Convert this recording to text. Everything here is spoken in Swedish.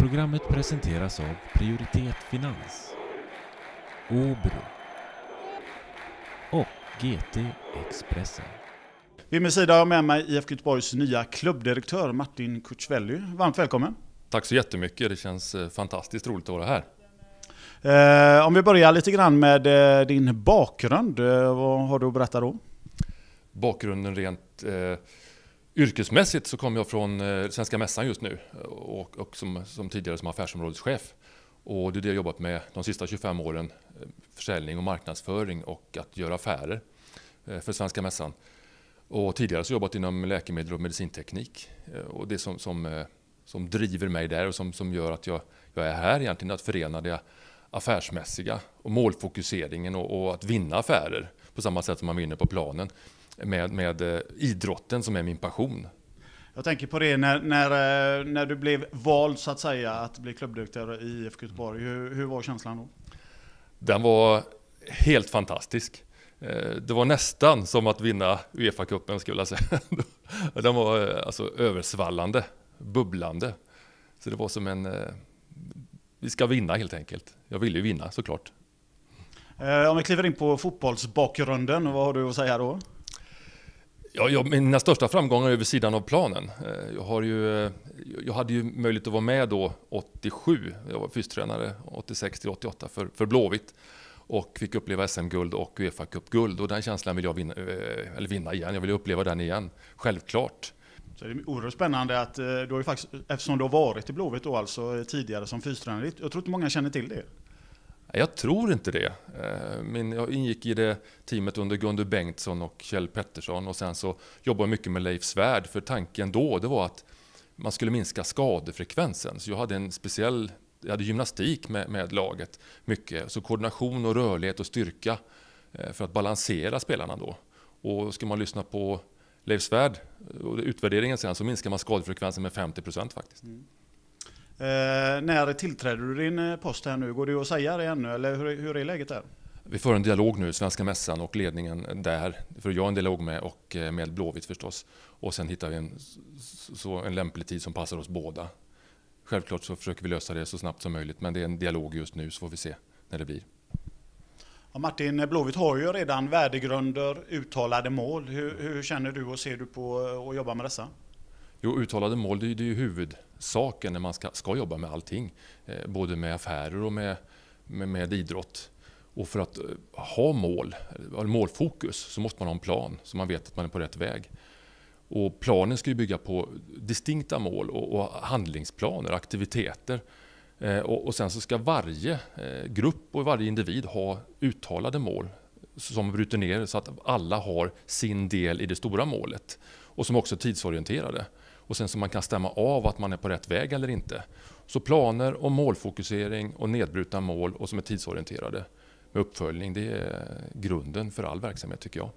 Programmet presenteras av Prioritet Finans, Obro och GT Expressen. Vid min sida har jag med mig IFK Göteborgs nya klubbdirektör Martin Kutsvelly. Varmt välkommen! Tack så jättemycket, det känns eh, fantastiskt roligt att vara här. Eh, om vi börjar lite grann med eh, din bakgrund, eh, vad har du att berätta då? Bakgrunden rent eh, Yrkesmässigt så kommer jag från eh, Svenska Mässan just nu eh, och, och som, som, tidigare som affärsområdeschef. Och det är det jag jobbat med de sista 25 åren. Eh, försäljning och marknadsföring och att göra affärer för Svenska Mässan. Och tidigare jag jobbat inom läkemedel och medicinteknik. Och det som, som, som driver mig där och som, som gör att jag, jag är här egentligen att förena det affärsmässiga och målfokuseringen och, och att vinna affärer på samma sätt som man vinner på planen med, med eh, idrotten som är min passion. Jag tänker på det när, när, eh, när du blev vald så att säga att bli klubbdirektör i IFK Göteborg. Hur, hur var känslan då? Den var helt fantastisk. Eh, det var nästan som att vinna Uefa-cupen skulle jag säga. Den var alltså översvallande, bubblande. Så det var som en... Vi ska vinna helt enkelt. Jag ville ju vinna såklart. Om vi kliver in på fotbollsbakgrunden, vad har du att säga då? Ja, ja, mina största framgångar är över sidan av planen. Eh, jag, har ju, eh, jag hade ju möjlighet att vara med då 87. Jag var fystränare 86 till 88 för, för Blåvitt. Och fick uppleva SM-guld och Uefa Cup-guld. Och den känslan vill jag vinna, eh, eller vinna igen. Jag vill uppleva den igen. Självklart. Så det är oerhört spännande att du har ju faktiskt, eftersom du har varit i Blåvitt då alltså tidigare som fystränare. Jag tror inte många känner till det. Jag tror inte det. Eh, Men jag ingick i det teamet under Gunde Bengtsson och Kjell Pettersson och sen så jobbade jag mycket med Leif Svärd för tanken då det var att man skulle minska skadefrekvensen. Så jag hade en speciell, jag hade gymnastik med, med laget mycket. Så koordination och rörlighet och styrka eh, för att balansera spelarna då. Och ska man lyssna på Leif Svärd och utvärderingen sen så minskar man skadefrekvensen med 50% procent faktiskt. Mm. Eh, när tillträder du din eh, post här nu? Går det att säga det ännu eller hur, hur är läget där? Vi för en dialog nu, Svenska Mässan och ledningen där, för jag har en dialog med och eh, med Blåvitt förstås. Och sen hittar vi en, så, en lämplig tid som passar oss båda. Självklart så försöker vi lösa det så snabbt som möjligt, men det är en dialog just nu så får vi se när det blir. Ja, Martin, eh, Blåvitt har ju redan värdegrunder, uttalade mål. Hur, hur känner du och ser du på att jobba med dessa? Jo, uttalade mål det är ju huvudsaken när man ska, ska jobba med allting. Eh, både med affärer och med, med, med idrott. Och för att eh, ha mål, eh, målfokus, så måste man ha en plan så man vet att man är på rätt väg. Och planen ska ju bygga på distinkta mål och, och handlingsplaner, aktiviteter. Eh, och, och, sen så ska varje eh, grupp och varje individ ha uttalade mål som bryter ner så att alla har sin del i det stora målet. Och som också är tidsorienterade och sen så man kan stämma av att man är på rätt väg eller inte. Så planer och målfokusering och nedbrutna mål och som är tidsorienterade med uppföljning, det är grunden för all verksamhet tycker jag.